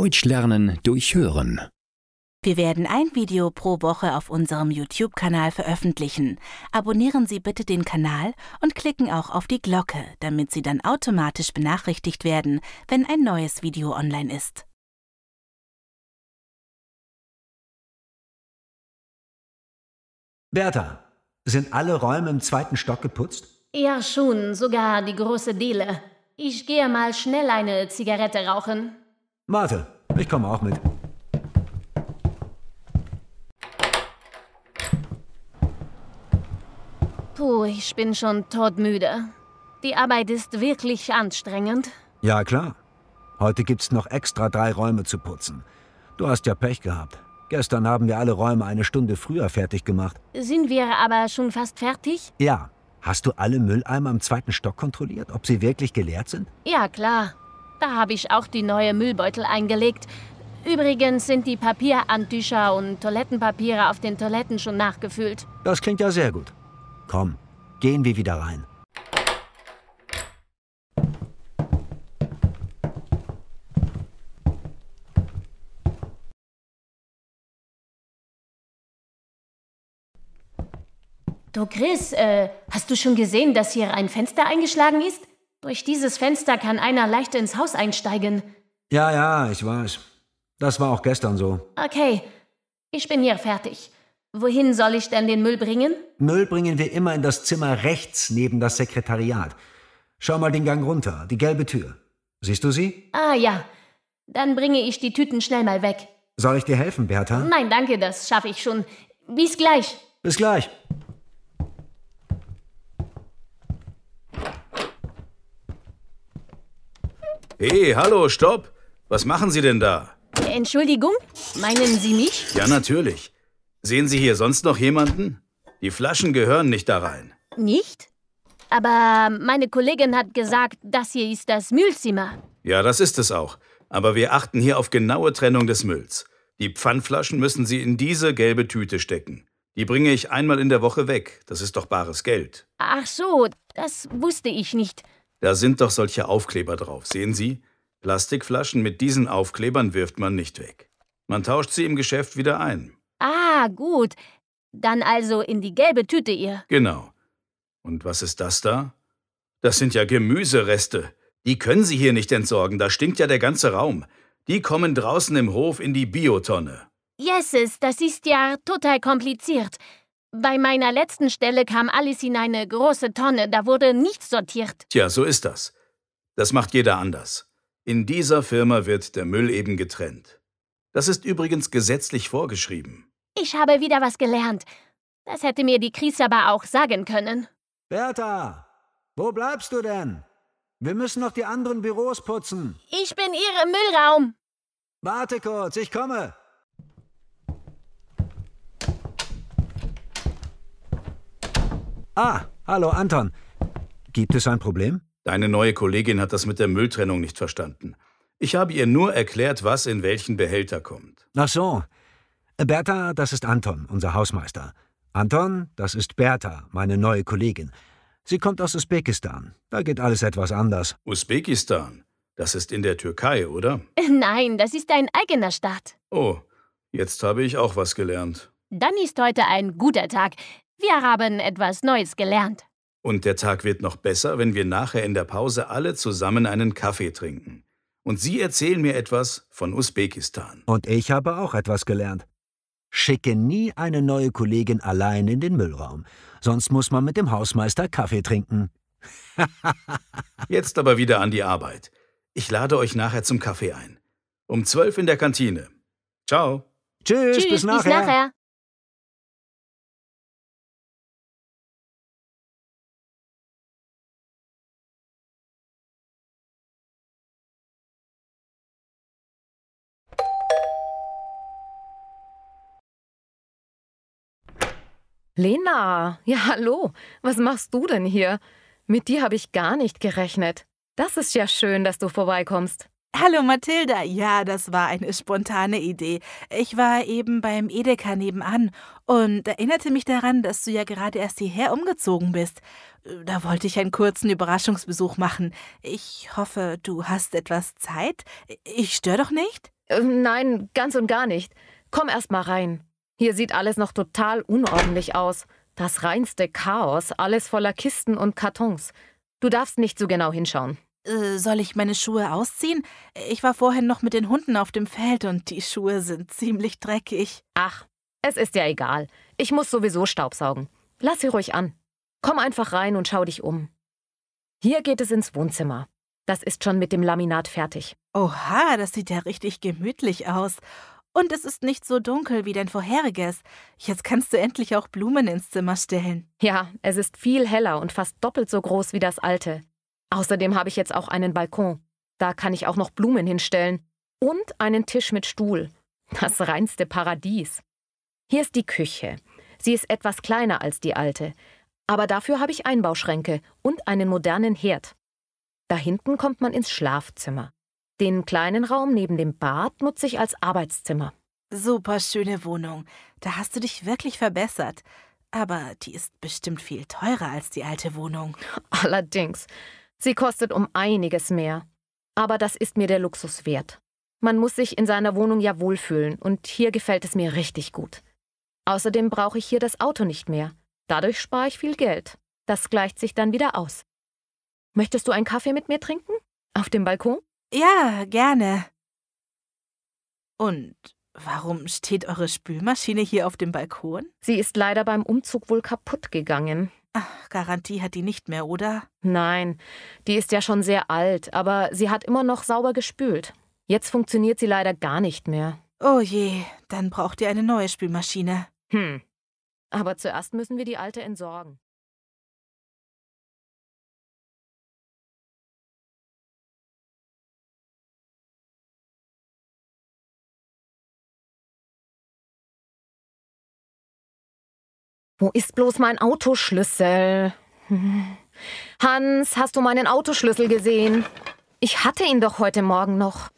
Deutsch lernen durch Hören. Wir werden ein Video pro Woche auf unserem YouTube-Kanal veröffentlichen. Abonnieren Sie bitte den Kanal und klicken auch auf die Glocke, damit Sie dann automatisch benachrichtigt werden, wenn ein neues Video online ist. Bertha, sind alle Räume im zweiten Stock geputzt? Ja, schon, sogar die große Diele. Ich gehe mal schnell eine Zigarette rauchen. Warte, ich komme auch mit. Puh, ich bin schon todmüde. Die Arbeit ist wirklich anstrengend. Ja, klar. Heute gibt's noch extra drei Räume zu putzen. Du hast ja Pech gehabt. Gestern haben wir alle Räume eine Stunde früher fertig gemacht. Sind wir aber schon fast fertig? Ja. Hast du alle Mülleimer im zweiten Stock kontrolliert, ob sie wirklich geleert sind? Ja, klar. Da habe ich auch die neue Müllbeutel eingelegt. Übrigens sind die Papierantücher und Toilettenpapiere auf den Toiletten schon nachgefüllt. Das klingt ja sehr gut. Komm, gehen wir wieder rein. Du Chris, äh, hast du schon gesehen, dass hier ein Fenster eingeschlagen ist? Durch dieses Fenster kann einer leicht ins Haus einsteigen. Ja, ja, ich weiß. Das war auch gestern so. Okay, ich bin hier fertig. Wohin soll ich denn den Müll bringen? Müll bringen wir immer in das Zimmer rechts neben das Sekretariat. Schau mal den Gang runter, die gelbe Tür. Siehst du sie? Ah ja. Dann bringe ich die Tüten schnell mal weg. Soll ich dir helfen, Bertha? Nein, danke, das schaffe ich schon. Bis gleich. Bis gleich. Hey, hallo, stopp! Was machen Sie denn da? Entschuldigung, meinen Sie mich? Ja, natürlich. Sehen Sie hier sonst noch jemanden? Die Flaschen gehören nicht da rein. Nicht? Aber meine Kollegin hat gesagt, das hier ist das Müllzimmer. Ja, das ist es auch. Aber wir achten hier auf genaue Trennung des Mülls. Die Pfandflaschen müssen Sie in diese gelbe Tüte stecken. Die bringe ich einmal in der Woche weg. Das ist doch bares Geld. Ach so, das wusste ich nicht. Da sind doch solche Aufkleber drauf, sehen Sie? Plastikflaschen mit diesen Aufklebern wirft man nicht weg. Man tauscht sie im Geschäft wieder ein. Ah, gut. Dann also in die gelbe Tüte ihr. Genau. Und was ist das da? Das sind ja Gemüsereste. Die können Sie hier nicht entsorgen, da stinkt ja der ganze Raum. Die kommen draußen im Hof in die Biotonne. Yeses, das ist ja total kompliziert. Bei meiner letzten Stelle kam alles in eine große Tonne, da wurde nichts sortiert. Tja, so ist das. Das macht jeder anders. In dieser Firma wird der Müll eben getrennt. Das ist übrigens gesetzlich vorgeschrieben. Ich habe wieder was gelernt. Das hätte mir die Kris aber auch sagen können. Bertha, wo bleibst du denn? Wir müssen noch die anderen Büros putzen. Ich bin Ihre Müllraum. Warte kurz, ich komme. Ah, hallo Anton. Gibt es ein Problem? Deine neue Kollegin hat das mit der Mülltrennung nicht verstanden. Ich habe ihr nur erklärt, was in welchen Behälter kommt. Ach so. Bertha, das ist Anton, unser Hausmeister. Anton, das ist Bertha, meine neue Kollegin. Sie kommt aus Usbekistan. Da geht alles etwas anders. Usbekistan? Das ist in der Türkei, oder? Nein, das ist ein eigener Staat. Oh, jetzt habe ich auch was gelernt. Dann ist heute ein guter Tag. Wir haben etwas Neues gelernt. Und der Tag wird noch besser, wenn wir nachher in der Pause alle zusammen einen Kaffee trinken. Und Sie erzählen mir etwas von Usbekistan. Und ich habe auch etwas gelernt. Schicke nie eine neue Kollegin allein in den Müllraum, sonst muss man mit dem Hausmeister Kaffee trinken. Jetzt aber wieder an die Arbeit. Ich lade euch nachher zum Kaffee ein. Um zwölf in der Kantine. Ciao. Tschüss, Tschüss bis nachher. Bis nachher. Lena, ja hallo, was machst du denn hier? Mit dir habe ich gar nicht gerechnet. Das ist ja schön, dass du vorbeikommst. Hallo Mathilda, ja, das war eine spontane Idee. Ich war eben beim Edeka nebenan und erinnerte mich daran, dass du ja gerade erst hierher umgezogen bist. Da wollte ich einen kurzen Überraschungsbesuch machen. Ich hoffe, du hast etwas Zeit. Ich störe doch nicht? Äh, nein, ganz und gar nicht. Komm erst mal rein. Hier sieht alles noch total unordentlich aus. Das reinste Chaos, alles voller Kisten und Kartons. Du darfst nicht so genau hinschauen. Äh, soll ich meine Schuhe ausziehen? Ich war vorhin noch mit den Hunden auf dem Feld und die Schuhe sind ziemlich dreckig. Ach, es ist ja egal. Ich muss sowieso Staubsaugen. Lass sie ruhig an. Komm einfach rein und schau dich um. Hier geht es ins Wohnzimmer. Das ist schon mit dem Laminat fertig. Oha, das sieht ja richtig gemütlich aus. Und es ist nicht so dunkel wie dein vorheriges. Jetzt kannst du endlich auch Blumen ins Zimmer stellen. Ja, es ist viel heller und fast doppelt so groß wie das alte. Außerdem habe ich jetzt auch einen Balkon. Da kann ich auch noch Blumen hinstellen. Und einen Tisch mit Stuhl. Das reinste Paradies. Hier ist die Küche. Sie ist etwas kleiner als die alte. Aber dafür habe ich Einbauschränke und einen modernen Herd. Da hinten kommt man ins Schlafzimmer. Den kleinen Raum neben dem Bad nutze ich als Arbeitszimmer. Super schöne Wohnung. Da hast du dich wirklich verbessert. Aber die ist bestimmt viel teurer als die alte Wohnung. Allerdings. Sie kostet um einiges mehr. Aber das ist mir der Luxus wert. Man muss sich in seiner Wohnung ja wohlfühlen und hier gefällt es mir richtig gut. Außerdem brauche ich hier das Auto nicht mehr. Dadurch spare ich viel Geld. Das gleicht sich dann wieder aus. Möchtest du einen Kaffee mit mir trinken? Auf dem Balkon? Ja, gerne. Und warum steht eure Spülmaschine hier auf dem Balkon? Sie ist leider beim Umzug wohl kaputt gegangen. Ach, Garantie hat die nicht mehr, oder? Nein, die ist ja schon sehr alt, aber sie hat immer noch sauber gespült. Jetzt funktioniert sie leider gar nicht mehr. Oh je, dann braucht ihr eine neue Spülmaschine. Hm. Aber zuerst müssen wir die alte entsorgen. Wo ist bloß mein Autoschlüssel? Hans, hast du meinen Autoschlüssel gesehen? Ich hatte ihn doch heute Morgen noch.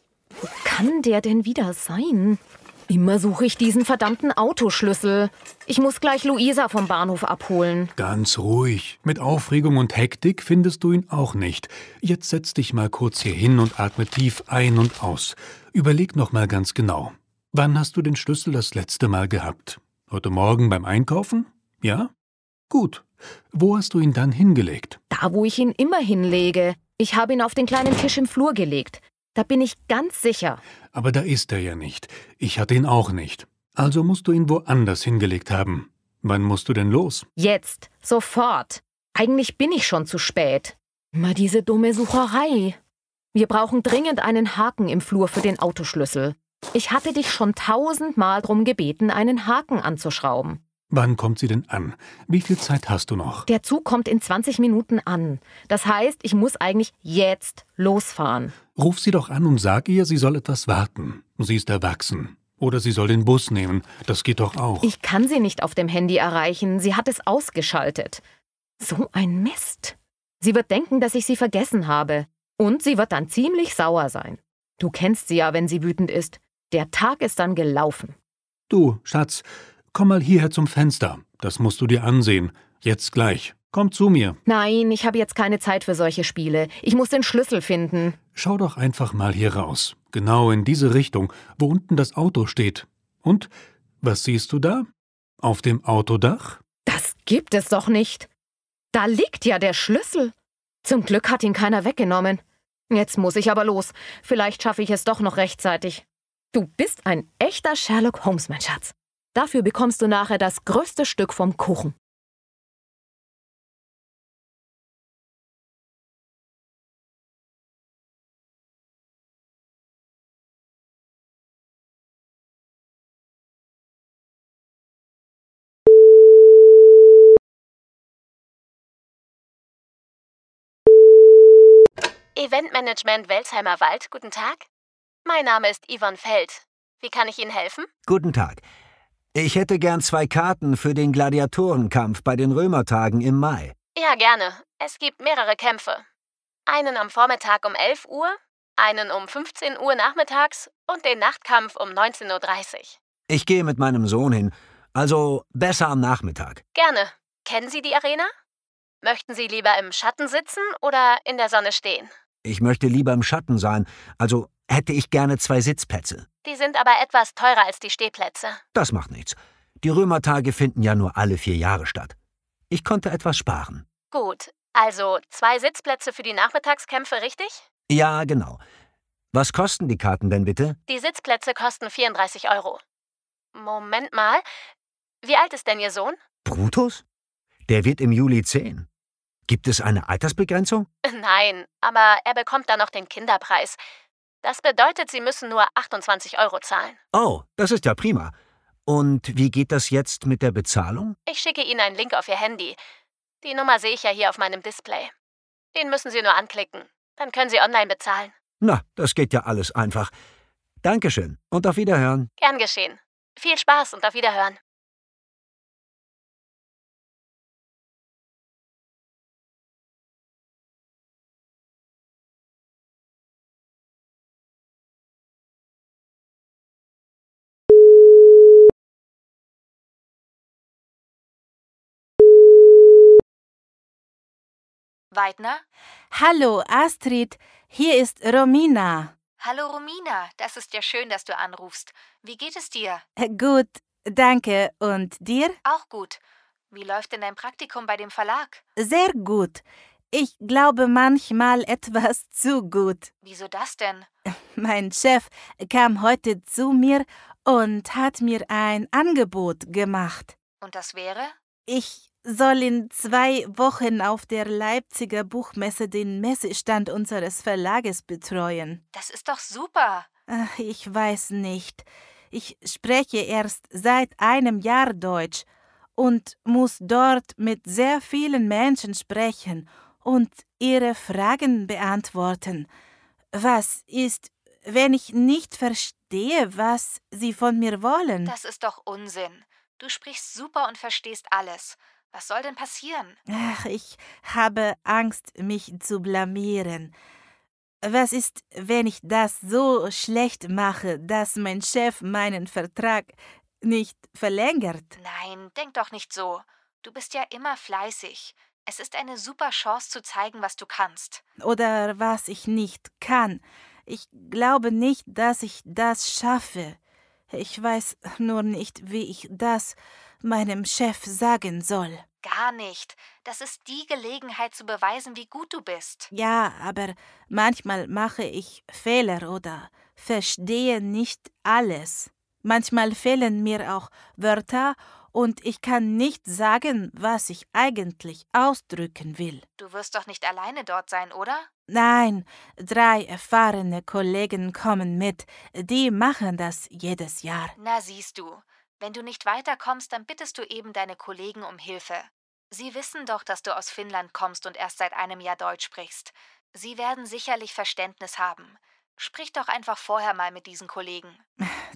Wo kann der denn wieder sein? Immer suche ich diesen verdammten Autoschlüssel. Ich muss gleich Luisa vom Bahnhof abholen. Ganz ruhig. Mit Aufregung und Hektik findest du ihn auch nicht. Jetzt setz dich mal kurz hier hin und atme tief ein und aus. Überleg noch mal ganz genau. Wann hast du den Schlüssel das letzte Mal gehabt? Heute Morgen beim Einkaufen? Ja? Gut. Wo hast du ihn dann hingelegt? Da, wo ich ihn immer hinlege. Ich habe ihn auf den kleinen Tisch im Flur gelegt. Da bin ich ganz sicher. Aber da ist er ja nicht. Ich hatte ihn auch nicht. Also musst du ihn woanders hingelegt haben. Wann musst du denn los? Jetzt. Sofort. Eigentlich bin ich schon zu spät. Immer diese dumme Sucherei. Wir brauchen dringend einen Haken im Flur für den Autoschlüssel. Ich hatte dich schon tausendmal drum gebeten, einen Haken anzuschrauben. Wann kommt sie denn an? Wie viel Zeit hast du noch? Der Zug kommt in 20 Minuten an. Das heißt, ich muss eigentlich jetzt losfahren. Ruf sie doch an und sag ihr, sie soll etwas warten. Sie ist erwachsen. Oder sie soll den Bus nehmen. Das geht doch auch. Ich kann sie nicht auf dem Handy erreichen. Sie hat es ausgeschaltet. So ein Mist. Sie wird denken, dass ich sie vergessen habe. Und sie wird dann ziemlich sauer sein. Du kennst sie ja, wenn sie wütend ist. Der Tag ist dann gelaufen. Du, Schatz, Komm mal hierher zum Fenster. Das musst du dir ansehen. Jetzt gleich. Komm zu mir. Nein, ich habe jetzt keine Zeit für solche Spiele. Ich muss den Schlüssel finden. Schau doch einfach mal hier raus. Genau in diese Richtung, wo unten das Auto steht. Und was siehst du da? Auf dem Autodach? Das gibt es doch nicht. Da liegt ja der Schlüssel. Zum Glück hat ihn keiner weggenommen. Jetzt muss ich aber los. Vielleicht schaffe ich es doch noch rechtzeitig. Du bist ein echter Sherlock Holmes, mein Schatz. Dafür bekommst du nachher das größte Stück vom Kuchen. Eventmanagement Welsheimer Wald, guten Tag. Mein Name ist Yvonne Feld. Wie kann ich Ihnen helfen? Guten Tag. Ich hätte gern zwei Karten für den Gladiatorenkampf bei den Römertagen im Mai. Ja, gerne. Es gibt mehrere Kämpfe. Einen am Vormittag um 11 Uhr, einen um 15 Uhr nachmittags und den Nachtkampf um 19.30 Uhr. Ich gehe mit meinem Sohn hin, also besser am Nachmittag. Gerne. Kennen Sie die Arena? Möchten Sie lieber im Schatten sitzen oder in der Sonne stehen? Ich möchte lieber im Schatten sein, also hätte ich gerne zwei Sitzplätze. Die sind aber etwas teurer als die Stehplätze. Das macht nichts. Die Römertage finden ja nur alle vier Jahre statt. Ich konnte etwas sparen. Gut, also zwei Sitzplätze für die Nachmittagskämpfe, richtig? Ja, genau. Was kosten die Karten denn bitte? Die Sitzplätze kosten 34 Euro. Moment mal. Wie alt ist denn Ihr Sohn? Brutus? Der wird im Juli 10. Gibt es eine Altersbegrenzung? Nein, aber er bekommt dann noch den Kinderpreis. Das bedeutet, Sie müssen nur 28 Euro zahlen. Oh, das ist ja prima. Und wie geht das jetzt mit der Bezahlung? Ich schicke Ihnen einen Link auf Ihr Handy. Die Nummer sehe ich ja hier auf meinem Display. Den müssen Sie nur anklicken. Dann können Sie online bezahlen. Na, das geht ja alles einfach. Dankeschön und auf Wiederhören. Gern geschehen. Viel Spaß und auf Wiederhören. Weidner? Hallo, Astrid, hier ist Romina. Hallo, Romina, das ist ja schön, dass du anrufst. Wie geht es dir? Äh, gut, danke. Und dir? Auch gut. Wie läuft denn dein Praktikum bei dem Verlag? Sehr gut. Ich glaube manchmal etwas zu gut. Wieso das denn? Mein Chef kam heute zu mir und hat mir ein Angebot gemacht. Und das wäre? Ich soll in zwei Wochen auf der Leipziger Buchmesse den Messestand unseres Verlages betreuen. Das ist doch super. Ach, ich weiß nicht. Ich spreche erst seit einem Jahr Deutsch und muss dort mit sehr vielen Menschen sprechen und ihre Fragen beantworten. Was ist, wenn ich nicht verstehe, was sie von mir wollen? Das ist doch Unsinn. Du sprichst super und verstehst alles. Was soll denn passieren? Ach, ich habe Angst, mich zu blamieren. Was ist, wenn ich das so schlecht mache, dass mein Chef meinen Vertrag nicht verlängert? Nein, denk doch nicht so. Du bist ja immer fleißig. Es ist eine super Chance zu zeigen, was du kannst. Oder was ich nicht kann. Ich glaube nicht, dass ich das schaffe. Ich weiß nur nicht, wie ich das meinem Chef sagen soll. Gar nicht. Das ist die Gelegenheit zu beweisen, wie gut du bist. Ja, aber manchmal mache ich Fehler oder verstehe nicht alles. Manchmal fehlen mir auch Wörter und ich kann nicht sagen, was ich eigentlich ausdrücken will. Du wirst doch nicht alleine dort sein, oder? Nein, drei erfahrene Kollegen kommen mit. Die machen das jedes Jahr. Na siehst du, wenn du nicht weiterkommst, dann bittest du eben deine Kollegen um Hilfe. Sie wissen doch, dass du aus Finnland kommst und erst seit einem Jahr Deutsch sprichst. Sie werden sicherlich Verständnis haben. Sprich doch einfach vorher mal mit diesen Kollegen.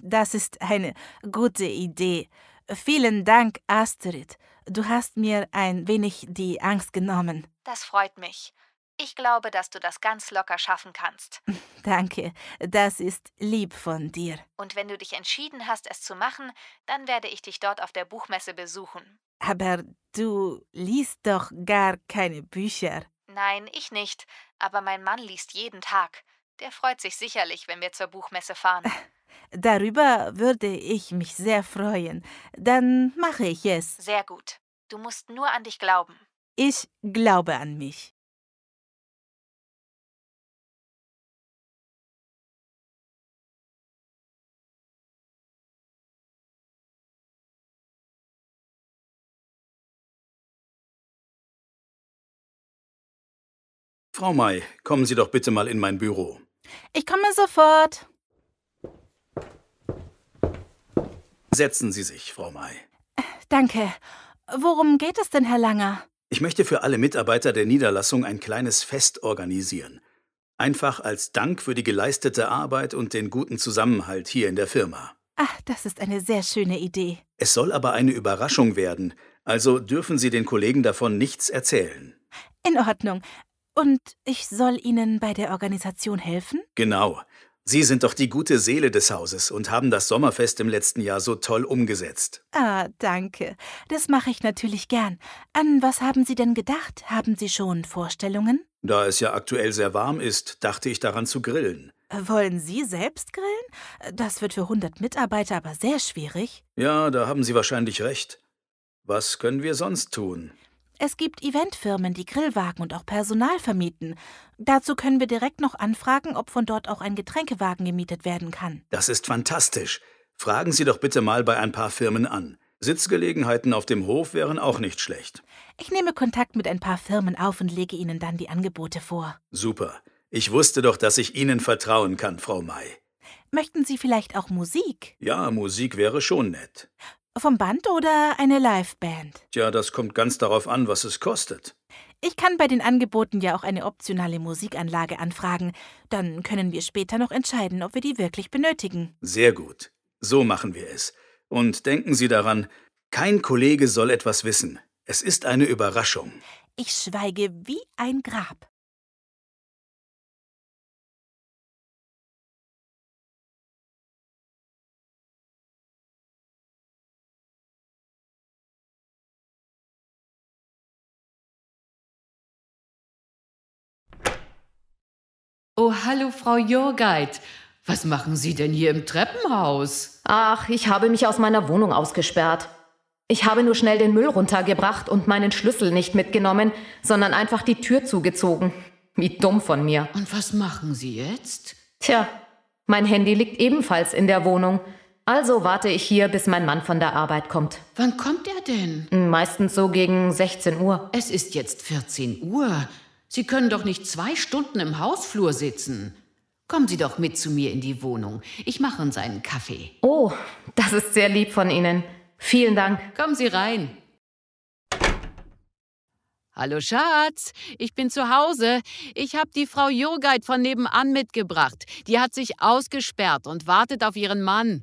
Das ist eine gute Idee. Vielen Dank, Astrid. Du hast mir ein wenig die Angst genommen. Das freut mich. Ich glaube, dass du das ganz locker schaffen kannst. Danke, das ist lieb von dir. Und wenn du dich entschieden hast, es zu machen, dann werde ich dich dort auf der Buchmesse besuchen. Aber du liest doch gar keine Bücher. Nein, ich nicht, aber mein Mann liest jeden Tag. Der freut sich sicherlich, wenn wir zur Buchmesse fahren. Darüber würde ich mich sehr freuen. Dann mache ich es. Sehr gut. Du musst nur an dich glauben. Ich glaube an mich. Frau May, kommen Sie doch bitte mal in mein Büro. Ich komme sofort. Setzen Sie sich, Frau May. Danke. Worum geht es denn, Herr Langer? Ich möchte für alle Mitarbeiter der Niederlassung ein kleines Fest organisieren. Einfach als Dank für die geleistete Arbeit und den guten Zusammenhalt hier in der Firma. Ach, das ist eine sehr schöne Idee. Es soll aber eine Überraschung werden, also dürfen Sie den Kollegen davon nichts erzählen. In Ordnung. Und ich soll Ihnen bei der Organisation helfen? Genau. Sie sind doch die gute Seele des Hauses und haben das Sommerfest im letzten Jahr so toll umgesetzt. Ah, danke. Das mache ich natürlich gern. An was haben Sie denn gedacht? Haben Sie schon Vorstellungen? Da es ja aktuell sehr warm ist, dachte ich daran zu grillen. Wollen Sie selbst grillen? Das wird für 100 Mitarbeiter aber sehr schwierig. Ja, da haben Sie wahrscheinlich recht. Was können wir sonst tun? Es gibt Eventfirmen, die Grillwagen und auch Personal vermieten. Dazu können wir direkt noch anfragen, ob von dort auch ein Getränkewagen gemietet werden kann. Das ist fantastisch. Fragen Sie doch bitte mal bei ein paar Firmen an. Sitzgelegenheiten auf dem Hof wären auch nicht schlecht. Ich nehme Kontakt mit ein paar Firmen auf und lege Ihnen dann die Angebote vor. Super. Ich wusste doch, dass ich Ihnen vertrauen kann, Frau May. Möchten Sie vielleicht auch Musik? Ja, Musik wäre schon nett. Vom Band oder eine Liveband? Tja, das kommt ganz darauf an, was es kostet. Ich kann bei den Angeboten ja auch eine optionale Musikanlage anfragen. Dann können wir später noch entscheiden, ob wir die wirklich benötigen. Sehr gut. So machen wir es. Und denken Sie daran, kein Kollege soll etwas wissen. Es ist eine Überraschung. Ich schweige wie ein Grab. Oh, hallo, Frau Jorgeit. Was machen Sie denn hier im Treppenhaus? Ach, ich habe mich aus meiner Wohnung ausgesperrt. Ich habe nur schnell den Müll runtergebracht und meinen Schlüssel nicht mitgenommen, sondern einfach die Tür zugezogen. Wie dumm von mir. Und was machen Sie jetzt? Tja, mein Handy liegt ebenfalls in der Wohnung. Also warte ich hier, bis mein Mann von der Arbeit kommt. Wann kommt er denn? Meistens so gegen 16 Uhr. Es ist jetzt 14 Uhr. Sie können doch nicht zwei Stunden im Hausflur sitzen. Kommen Sie doch mit zu mir in die Wohnung. Ich mache uns einen Kaffee. Oh, das ist sehr lieb von Ihnen. Vielen Dank. Kommen Sie rein. Hallo Schatz, ich bin zu Hause. Ich habe die Frau Jurgeit von nebenan mitgebracht. Die hat sich ausgesperrt und wartet auf ihren Mann.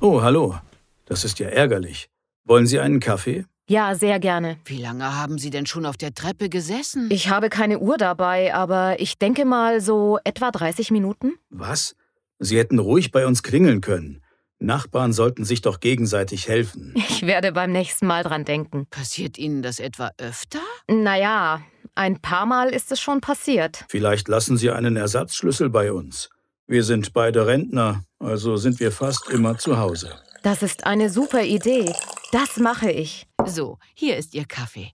Oh, hallo. Das ist ja ärgerlich. Wollen Sie einen Kaffee? Ja, sehr gerne. Wie lange haben Sie denn schon auf der Treppe gesessen? Ich habe keine Uhr dabei, aber ich denke mal so etwa 30 Minuten. Was? Sie hätten ruhig bei uns klingeln können. Nachbarn sollten sich doch gegenseitig helfen. Ich werde beim nächsten Mal dran denken. Passiert Ihnen das etwa öfter? Naja, ein paar Mal ist es schon passiert. Vielleicht lassen Sie einen Ersatzschlüssel bei uns. Wir sind beide Rentner, also sind wir fast immer zu Hause. Das ist eine super Idee. Das mache ich. So, hier ist Ihr Kaffee.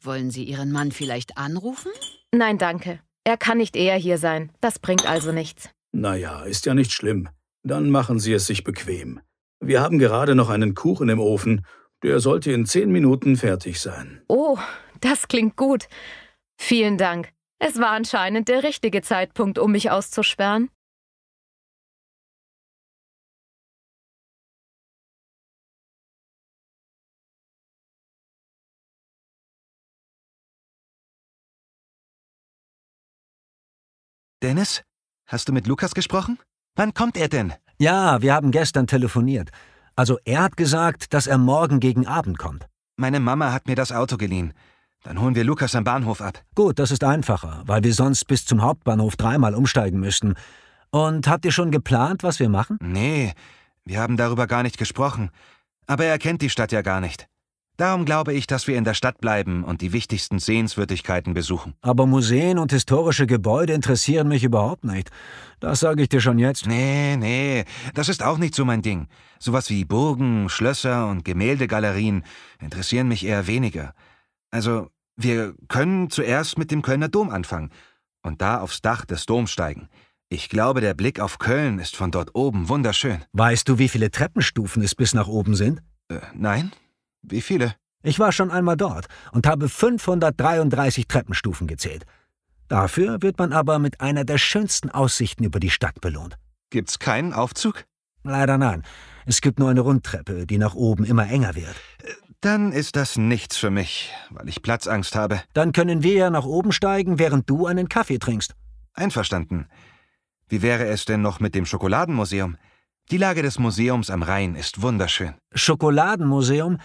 Wollen Sie Ihren Mann vielleicht anrufen? Nein, danke. Er kann nicht eher hier sein. Das bringt also nichts. Naja, ist ja nicht schlimm. Dann machen Sie es sich bequem. Wir haben gerade noch einen Kuchen im Ofen. Der sollte in zehn Minuten fertig sein. Oh, das klingt gut. Vielen Dank. Es war anscheinend der richtige Zeitpunkt, um mich auszusperren. Dennis, hast du mit Lukas gesprochen? Wann kommt er denn? Ja, wir haben gestern telefoniert. Also er hat gesagt, dass er morgen gegen Abend kommt. Meine Mama hat mir das Auto geliehen. Dann holen wir Lukas am Bahnhof ab. Gut, das ist einfacher, weil wir sonst bis zum Hauptbahnhof dreimal umsteigen müssten. Und habt ihr schon geplant, was wir machen? Nee, wir haben darüber gar nicht gesprochen. Aber er kennt die Stadt ja gar nicht. Darum glaube ich, dass wir in der Stadt bleiben und die wichtigsten Sehenswürdigkeiten besuchen. Aber Museen und historische Gebäude interessieren mich überhaupt nicht. Das sage ich dir schon jetzt. Nee, nee, das ist auch nicht so mein Ding. Sowas wie Burgen, Schlösser und Gemäldegalerien interessieren mich eher weniger. Also, wir können zuerst mit dem Kölner Dom anfangen und da aufs Dach des Doms steigen. Ich glaube, der Blick auf Köln ist von dort oben wunderschön. Weißt du, wie viele Treppenstufen es bis nach oben sind? Äh, nein, wie viele? Ich war schon einmal dort und habe 533 Treppenstufen gezählt. Dafür wird man aber mit einer der schönsten Aussichten über die Stadt belohnt. Gibt's keinen Aufzug? Leider nein. Es gibt nur eine Rundtreppe, die nach oben immer enger wird. Äh, dann ist das nichts für mich, weil ich Platzangst habe. Dann können wir ja nach oben steigen, während du einen Kaffee trinkst. Einverstanden. Wie wäre es denn noch mit dem Schokoladenmuseum? Die Lage des Museums am Rhein ist wunderschön. Schokoladenmuseum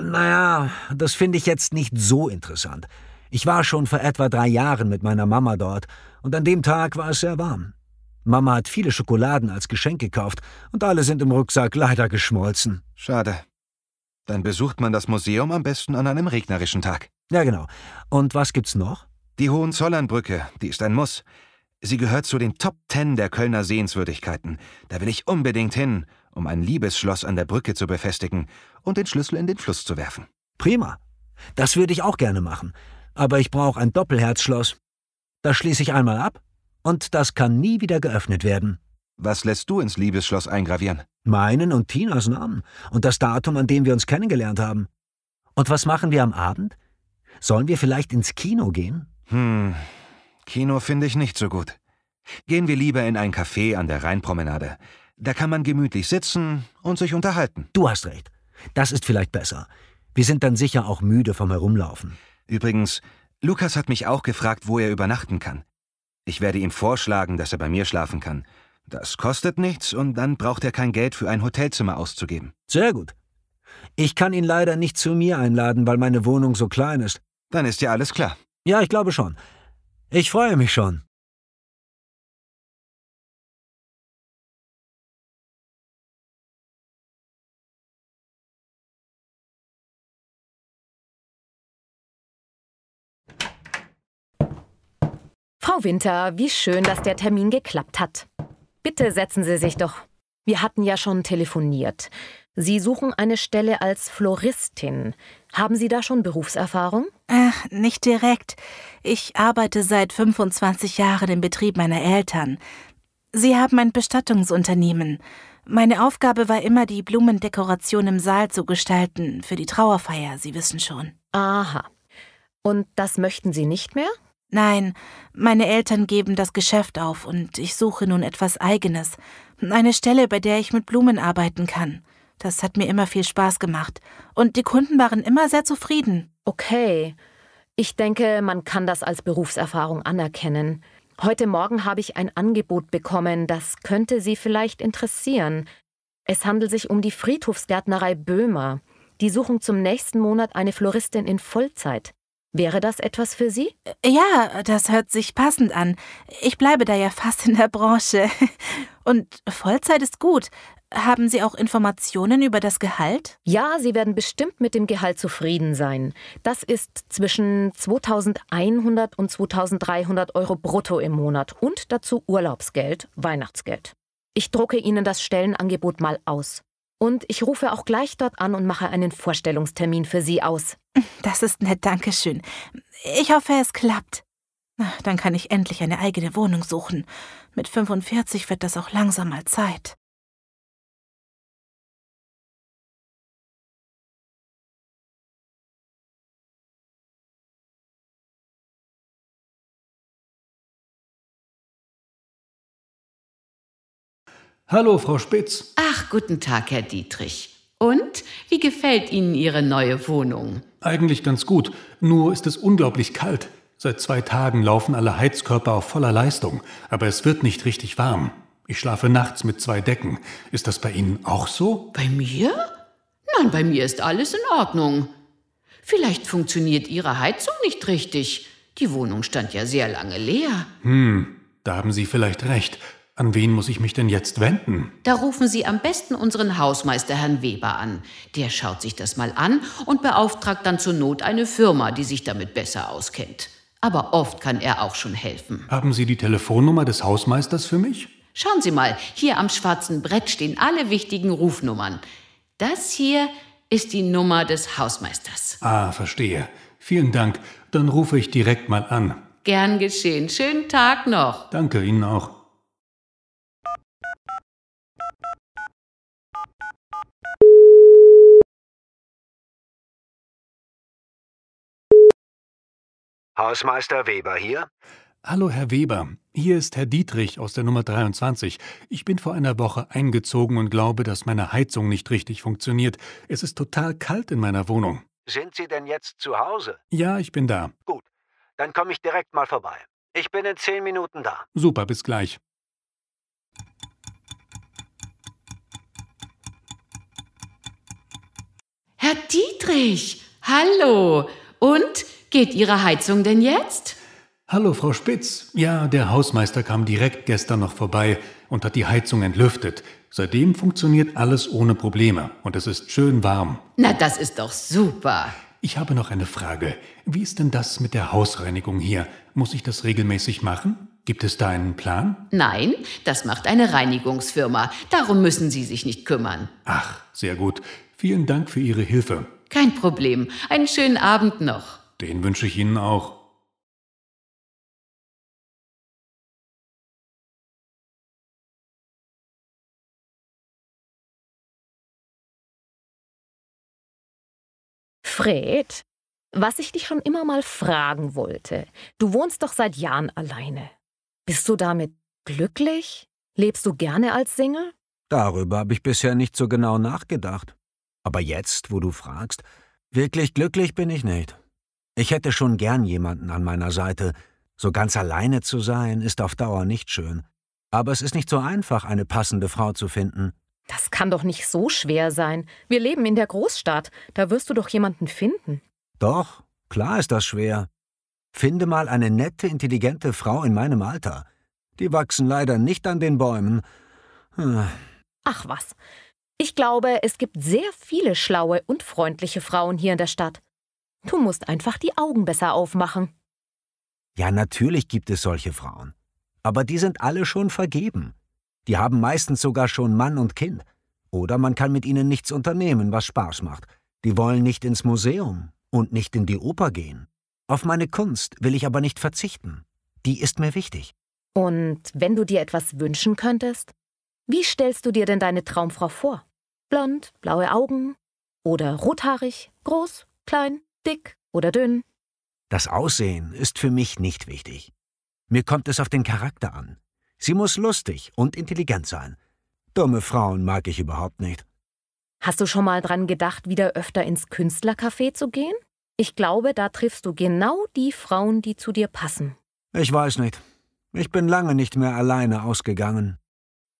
naja, das finde ich jetzt nicht so interessant. Ich war schon vor etwa drei Jahren mit meiner Mama dort und an dem Tag war es sehr warm. Mama hat viele Schokoladen als Geschenk gekauft und alle sind im Rucksack leider geschmolzen. Schade. Dann besucht man das Museum am besten an einem regnerischen Tag. Ja, genau. Und was gibt's noch? Die Hohenzollernbrücke, die ist ein Muss. Sie gehört zu den Top Ten der Kölner Sehenswürdigkeiten. Da will ich unbedingt hin um ein Liebesschloss an der Brücke zu befestigen und den Schlüssel in den Fluss zu werfen. Prima. Das würde ich auch gerne machen. Aber ich brauche ein Doppelherzschloss. Das schließe ich einmal ab und das kann nie wieder geöffnet werden. Was lässt du ins Liebesschloss eingravieren? Meinen und Tinas Namen und das Datum, an dem wir uns kennengelernt haben. Und was machen wir am Abend? Sollen wir vielleicht ins Kino gehen? Hm, Kino finde ich nicht so gut. Gehen wir lieber in ein Café an der Rheinpromenade. Da kann man gemütlich sitzen und sich unterhalten. Du hast recht. Das ist vielleicht besser. Wir sind dann sicher auch müde vom Herumlaufen. Übrigens, Lukas hat mich auch gefragt, wo er übernachten kann. Ich werde ihm vorschlagen, dass er bei mir schlafen kann. Das kostet nichts und dann braucht er kein Geld für ein Hotelzimmer auszugeben. Sehr gut. Ich kann ihn leider nicht zu mir einladen, weil meine Wohnung so klein ist. Dann ist ja alles klar. Ja, ich glaube schon. Ich freue mich schon. Frau Winter, wie schön, dass der Termin geklappt hat. Bitte setzen Sie sich doch. Wir hatten ja schon telefoniert. Sie suchen eine Stelle als Floristin. Haben Sie da schon Berufserfahrung? Äh, nicht direkt. Ich arbeite seit 25 Jahren im Betrieb meiner Eltern. Sie haben ein Bestattungsunternehmen. Meine Aufgabe war immer, die Blumendekoration im Saal zu gestalten, für die Trauerfeier, Sie wissen schon. Aha. Und das möchten Sie nicht mehr? Nein, meine Eltern geben das Geschäft auf und ich suche nun etwas Eigenes. Eine Stelle, bei der ich mit Blumen arbeiten kann. Das hat mir immer viel Spaß gemacht. Und die Kunden waren immer sehr zufrieden. Okay. Ich denke, man kann das als Berufserfahrung anerkennen. Heute Morgen habe ich ein Angebot bekommen, das könnte Sie vielleicht interessieren. Es handelt sich um die Friedhofsgärtnerei Böhmer. Die suchen zum nächsten Monat eine Floristin in Vollzeit. Wäre das etwas für Sie? Ja, das hört sich passend an. Ich bleibe da ja fast in der Branche. Und Vollzeit ist gut. Haben Sie auch Informationen über das Gehalt? Ja, Sie werden bestimmt mit dem Gehalt zufrieden sein. Das ist zwischen 2100 und 2300 Euro brutto im Monat und dazu Urlaubsgeld, Weihnachtsgeld. Ich drucke Ihnen das Stellenangebot mal aus. Und ich rufe auch gleich dort an und mache einen Vorstellungstermin für Sie aus. Das ist nett, danke schön. Ich hoffe, es klappt. Dann kann ich endlich eine eigene Wohnung suchen. Mit 45 wird das auch langsam mal Zeit. Hallo, Frau Spitz. Ach, guten Tag, Herr Dietrich. Und wie gefällt Ihnen Ihre neue Wohnung? Eigentlich ganz gut, nur ist es unglaublich kalt. Seit zwei Tagen laufen alle Heizkörper auf voller Leistung, aber es wird nicht richtig warm. Ich schlafe nachts mit zwei Decken. Ist das bei Ihnen auch so? Bei mir? Nein, bei mir ist alles in Ordnung. Vielleicht funktioniert Ihre Heizung nicht richtig. Die Wohnung stand ja sehr lange leer. Hm, da haben Sie vielleicht recht. An wen muss ich mich denn jetzt wenden? Da rufen Sie am besten unseren Hausmeister Herrn Weber an. Der schaut sich das mal an und beauftragt dann zur Not eine Firma, die sich damit besser auskennt. Aber oft kann er auch schon helfen. Haben Sie die Telefonnummer des Hausmeisters für mich? Schauen Sie mal, hier am schwarzen Brett stehen alle wichtigen Rufnummern. Das hier ist die Nummer des Hausmeisters. Ah, verstehe. Vielen Dank. Dann rufe ich direkt mal an. Gern geschehen. Schönen Tag noch. Danke Ihnen auch. Hausmeister Weber hier? Hallo, Herr Weber. Hier ist Herr Dietrich aus der Nummer 23. Ich bin vor einer Woche eingezogen und glaube, dass meine Heizung nicht richtig funktioniert. Es ist total kalt in meiner Wohnung. Sind Sie denn jetzt zu Hause? Ja, ich bin da. Gut, dann komme ich direkt mal vorbei. Ich bin in zehn Minuten da. Super, bis gleich. Herr Dietrich, hallo. Und Geht Ihre Heizung denn jetzt? Hallo, Frau Spitz. Ja, der Hausmeister kam direkt gestern noch vorbei und hat die Heizung entlüftet. Seitdem funktioniert alles ohne Probleme und es ist schön warm. Na, das ist doch super. Ich habe noch eine Frage. Wie ist denn das mit der Hausreinigung hier? Muss ich das regelmäßig machen? Gibt es da einen Plan? Nein, das macht eine Reinigungsfirma. Darum müssen Sie sich nicht kümmern. Ach, sehr gut. Vielen Dank für Ihre Hilfe. Kein Problem. Einen schönen Abend noch. Den wünsche ich Ihnen auch. Fred, was ich dich schon immer mal fragen wollte. Du wohnst doch seit Jahren alleine. Bist du damit glücklich? Lebst du gerne als Single? Darüber habe ich bisher nicht so genau nachgedacht. Aber jetzt, wo du fragst, wirklich glücklich bin ich nicht. Ich hätte schon gern jemanden an meiner Seite. So ganz alleine zu sein, ist auf Dauer nicht schön. Aber es ist nicht so einfach, eine passende Frau zu finden. Das kann doch nicht so schwer sein. Wir leben in der Großstadt. Da wirst du doch jemanden finden. Doch, klar ist das schwer. Finde mal eine nette, intelligente Frau in meinem Alter. Die wachsen leider nicht an den Bäumen. Hm. Ach was. Ich glaube, es gibt sehr viele schlaue und freundliche Frauen hier in der Stadt. Du musst einfach die Augen besser aufmachen. Ja, natürlich gibt es solche Frauen. Aber die sind alle schon vergeben. Die haben meistens sogar schon Mann und Kind. Oder man kann mit ihnen nichts unternehmen, was Spaß macht. Die wollen nicht ins Museum und nicht in die Oper gehen. Auf meine Kunst will ich aber nicht verzichten. Die ist mir wichtig. Und wenn du dir etwas wünschen könntest? Wie stellst du dir denn deine Traumfrau vor? Blond, blaue Augen oder rothaarig, groß, klein? dick oder dünn. Das Aussehen ist für mich nicht wichtig. Mir kommt es auf den Charakter an. Sie muss lustig und intelligent sein. Dumme Frauen mag ich überhaupt nicht. Hast du schon mal dran gedacht, wieder öfter ins Künstlercafé zu gehen? Ich glaube, da triffst du genau die Frauen, die zu dir passen. Ich weiß nicht. Ich bin lange nicht mehr alleine ausgegangen.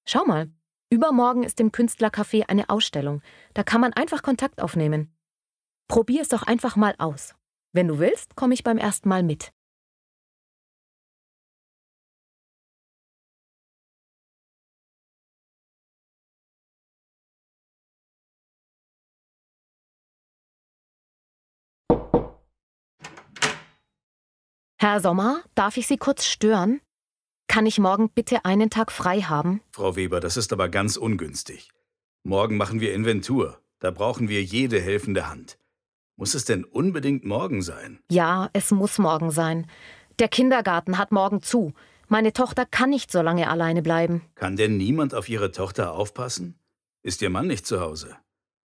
Schau mal, übermorgen ist im Künstlercafé eine Ausstellung. Da kann man einfach Kontakt aufnehmen. Probier es doch einfach mal aus. Wenn du willst, komme ich beim ersten Mal mit. Herr Sommer, darf ich Sie kurz stören? Kann ich morgen bitte einen Tag frei haben? Frau Weber, das ist aber ganz ungünstig. Morgen machen wir Inventur. Da brauchen wir jede helfende Hand. Muss es denn unbedingt morgen sein? Ja, es muss morgen sein. Der Kindergarten hat morgen zu. Meine Tochter kann nicht so lange alleine bleiben. Kann denn niemand auf ihre Tochter aufpassen? Ist ihr Mann nicht zu Hause?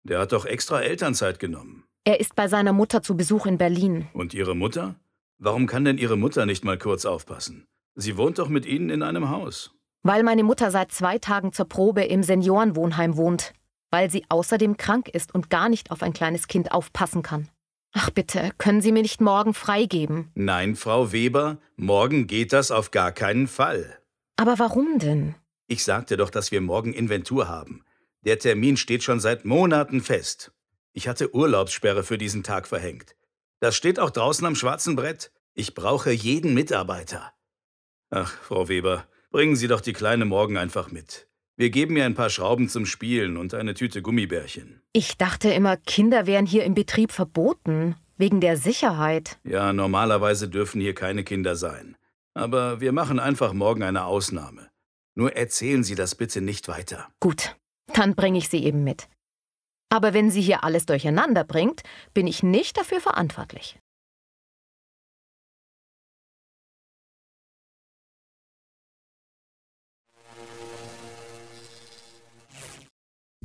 Der hat doch extra Elternzeit genommen. Er ist bei seiner Mutter zu Besuch in Berlin. Und ihre Mutter? Warum kann denn ihre Mutter nicht mal kurz aufpassen? Sie wohnt doch mit Ihnen in einem Haus. Weil meine Mutter seit zwei Tagen zur Probe im Seniorenwohnheim wohnt weil sie außerdem krank ist und gar nicht auf ein kleines Kind aufpassen kann. Ach bitte, können Sie mir nicht morgen freigeben? Nein, Frau Weber, morgen geht das auf gar keinen Fall. Aber warum denn? Ich sagte doch, dass wir morgen Inventur haben. Der Termin steht schon seit Monaten fest. Ich hatte Urlaubssperre für diesen Tag verhängt. Das steht auch draußen am schwarzen Brett. Ich brauche jeden Mitarbeiter. Ach, Frau Weber, bringen Sie doch die Kleine morgen einfach mit. Wir geben ihr ein paar Schrauben zum Spielen und eine Tüte Gummibärchen. Ich dachte immer, Kinder wären hier im Betrieb verboten. Wegen der Sicherheit. Ja, normalerweise dürfen hier keine Kinder sein. Aber wir machen einfach morgen eine Ausnahme. Nur erzählen Sie das bitte nicht weiter. Gut, dann bringe ich sie eben mit. Aber wenn sie hier alles durcheinander bringt, bin ich nicht dafür verantwortlich.